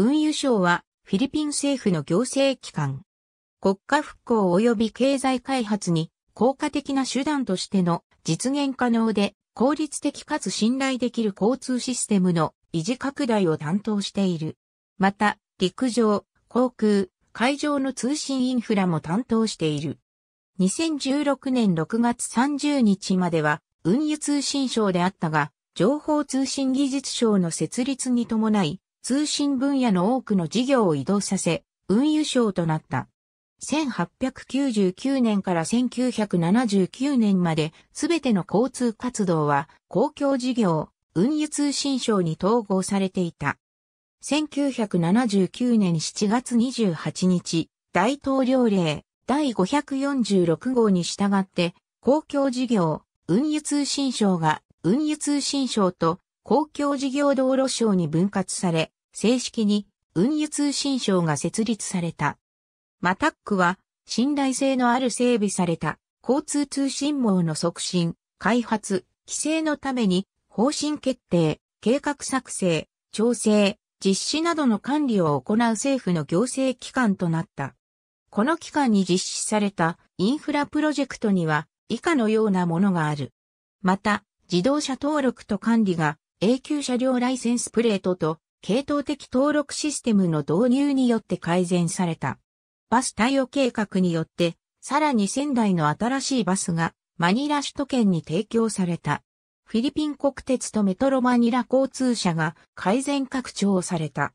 運輸省はフィリピン政府の行政機関。国家復興及び経済開発に効果的な手段としての実現可能で効率的かつ信頼できる交通システムの維持拡大を担当している。また、陸上、航空、海上の通信インフラも担当している。2016年6月30日までは運輸通信省であったが、情報通信技術省の設立に伴い、通信分野の多くの事業を移動させ、運輸省となった。1899年から1979年まで、すべての交通活動は、公共事業、運輸通信省に統合されていた。1979年7月28日、大統領令第546号に従って、公共事業、運輸通信省が運輸通信省と公共事業道路省に分割され、正式に運輸通信省が設立された。マタックは信頼性のある整備された交通通信網の促進、開発、規制のために方針決定、計画作成、調整、実施などの管理を行う政府の行政機関となった。この期間に実施されたインフラプロジェクトには以下のようなものがある。また、自動車登録と管理が永久車両ライセンスプレートと系統的登録システムの導入によって改善された。バス対応計画によって、さらに仙台の新しいバスがマニラ首都圏に提供された。フィリピン国鉄とメトロマニラ交通社が改善拡張された。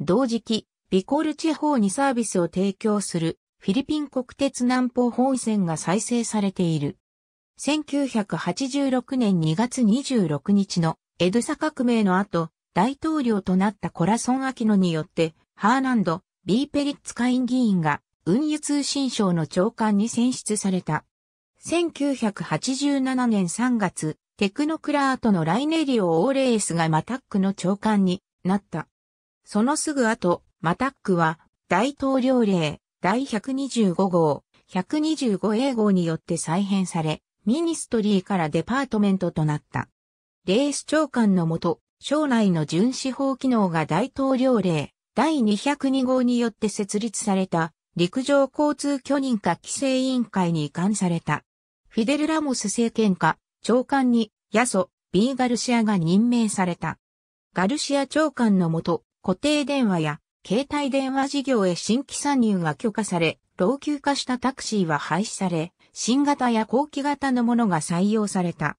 同時期、ビコール地方にサービスを提供するフィリピン国鉄南方本線が再生されている。1986年2月26日のエドサ革命の後、大統領となったコラソン・アキノによって、ハーナンド・ B・ ペリッツ下院議員が運輸通信省の長官に選出された。1987年3月、テクノクラートのライネリオ・オーレースがマタックの長官になった。そのすぐ後、マタックは大統領令第125号、125英号によって再編され、ミニストリーからデパートメントとなった。レース長官のもと、省内の巡視法機能が大統領令第202号によって設立された陸上交通許認可規制委員会に移管された。フィデル・ラモス政権下、長官に、ヤソ、ビー・ガルシアが任命された。ガルシア長官のもと、固定電話や携帯電話事業へ新規参入が許可され、老朽化したタクシーは廃止され、新型や後期型のものが採用された。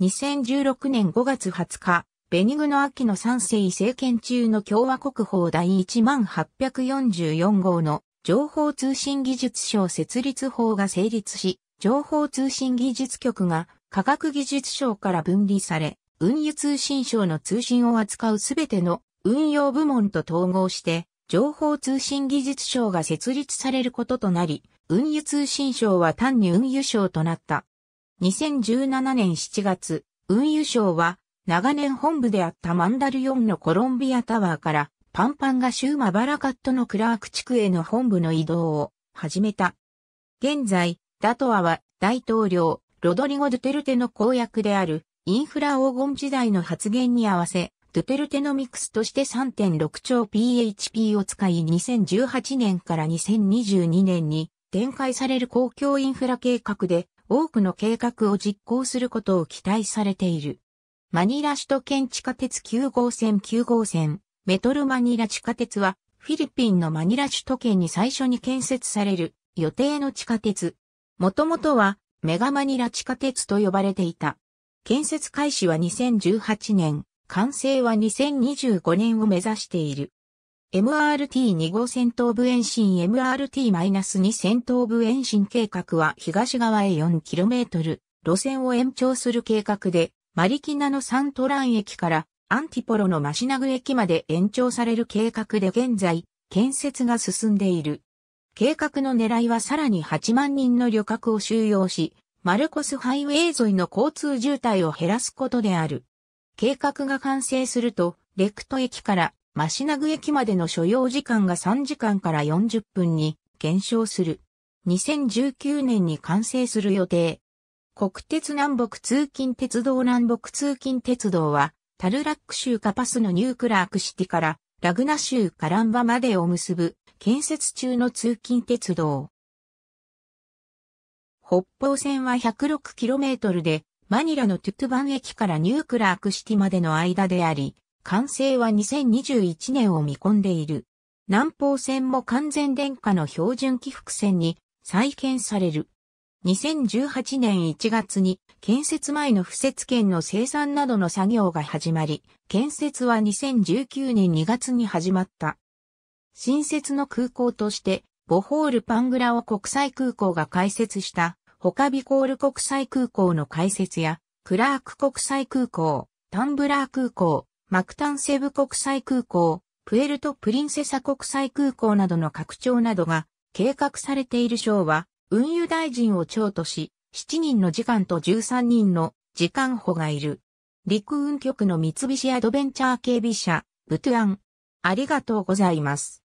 2016年5月20日、ベニグの秋の三世政権中の共和国法第1844号の情報通信技術省設立法が成立し、情報通信技術局が科学技術省から分離され、運輸通信省の通信を扱うすべての運用部門と統合して、情報通信技術省が設立されることとなり、運輸通信省は単に運輸省となった。2017年7月、運輸省は長年本部であったマンダル4のコロンビアタワーからパンパンがシューマバラカットのクラーク地区への本部の移動を始めた。現在、ダトアは大統領ロドリゴ・ドゥテルテの公約であるインフラ黄金時代の発言に合わせ、ドゥテルテのミクスとして3.6兆 PHP を使い2018年から2022年に展開される公共インフラ計画で多くの計画を実行することを期待されている。マニラ首都圏地下鉄9号線9号線、メトルマニラ地下鉄は、フィリピンのマニラ首都圏に最初に建設される予定の地下鉄。もともとは、メガマニラ地下鉄と呼ばれていた。建設開始は2018年、完成は2025年を目指している。MRT2 号線東部延伸 MRT-2 線東部延伸計画は東側へ 4km 路線を延長する計画でマリキナのサントラン駅からアンティポロのマシナグ駅まで延長される計画で現在、建設が進んでいる。計画の狙いはさらに8万人の旅客を収容し、マルコスハイウェイ沿いの交通渋滞を減らすことである。計画が完成すると、レクト駅からマシナグ駅までの所要時間が3時間から40分に減少する。2019年に完成する予定。国鉄南北通勤鉄道南北通勤鉄道は、タルラック州カパスのニュークラークシティからラグナ州カランバまでを結ぶ建設中の通勤鉄道。北方線は 106km で、マニラのトゥトゥバン駅からニュークラークシティまでの間であり、完成は2021年を見込んでいる。南方線も完全電化の標準起伏線に再建される。2018年1月に建設前の付設券の生産などの作業が始まり、建設は2019年2月に始まった。新設の空港として、ボホールパングラオ国際空港が開設した、ホカビコール国際空港の開設や、クラーク国際空港、タンブラー空港、マクタンセブ国際空港、プエルトプリンセサ国際空港などの拡張などが計画されている省は、運輸大臣を長とし、7人の次官と13人の次官補がいる。陸運局の三菱アドベンチャー警備車、ブトゥアン。ありがとうございます。